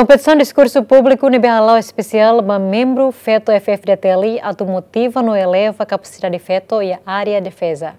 Competição de discurso público Nibealau é Especial, mas membro FETO FFDTLI, automotiva no eleva capacidade FETO e área defesa.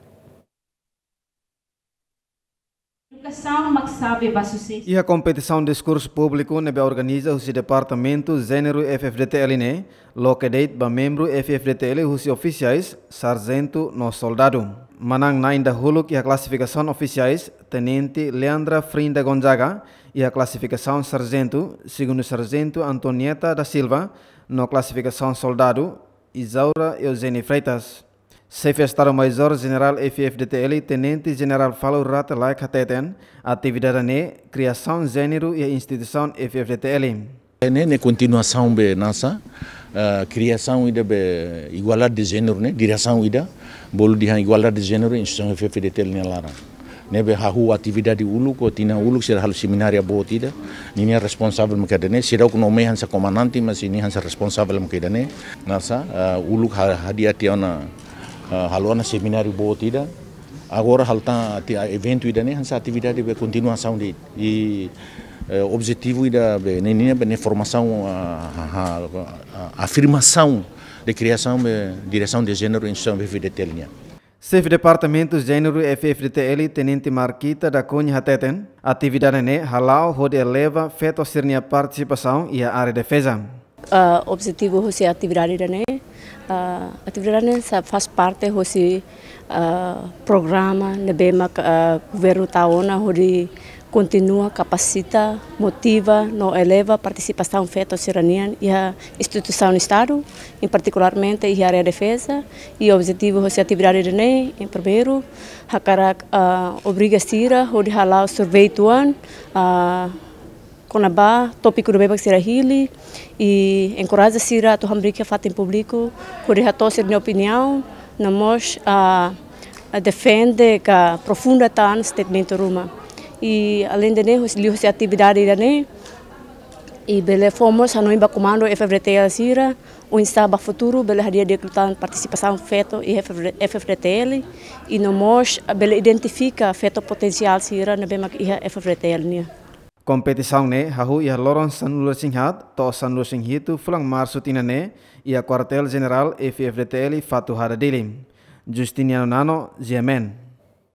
E a competição de discurso público nebe organiza o departamento gênero FFDTL ne, locadate ba membro FFDTL os oficiais, sargento no soldado. Manang na da huluk e a classificação oficiais, tenente Leandra Frinda Gonzaga e a classificação sargento, segundo sargento Antonieta da Silva, no classificação soldado, Isaura Eugênio Freitas. Sefestaro Major General FFDTL Tenente General Falo Rata Laik Hateten, atividade ne criação gênero e instituição FFDTL. Ne continuação be nasa, uh, criação ida e be igualdade de gênero ne, direção ida, e bolu diha igualdade de gênero e instituição FFDTL ne larang. nebe hahu atividade ulu ko tina ulu sira halu seminaria botida nini responsável me kadene sira ko nome hansa comandante mas ini hansa responsável me kadene nasa uh, eh, ulu hadiah tiona Ah, haluana seminário boa tida. Agora halta ah, evento ida né, essa atividade vai continuação de e eh, objetivo ida nem formação ah, a, afirmação de criação de direção de gênero em São Vividetelnia. Chefe Departamento de Gênero FFDTL, Tenente Marquita da Cunha Hateten, atividade ne halau hode eleva feto a participação e a área de defesa. Uh, objetivo é a atividade né, Uh, ah, atividade faz parte do uh, ah, programa do né, ah, uh, governo Taona, tá onde continua, capacita, motiva, no eleva a participação feita aos iranianos e à instituição do Estado, em particularmente e área de defesa. E o objetivo dessa atividade de em primeiro, é obrigar a obriga a tirar, onde ralar o survey tuan ano, Konabá, tópico do bebê que será Hili, e encoraja Sira, Tohambrica, Fata em Público, corrija tosse minha opinião, nós a, a defende que a profunda está no statement Ruma. E além de nós, livros de atividade da né, e bele fomos a nós comando é FFRT a Sira, o Instaba Futuro, bele hadia de participação feto e é FFRTL, é e nós bele identifica feto potencial Sira na bema que FFRTL. Né. Competição ne hahu ia Loron Sanlur Singhat to Sanlur Singhitu fulang marsu tinane ia Quartel General FFDTL Fatu Haradilim Justiniano Nano Ziamen.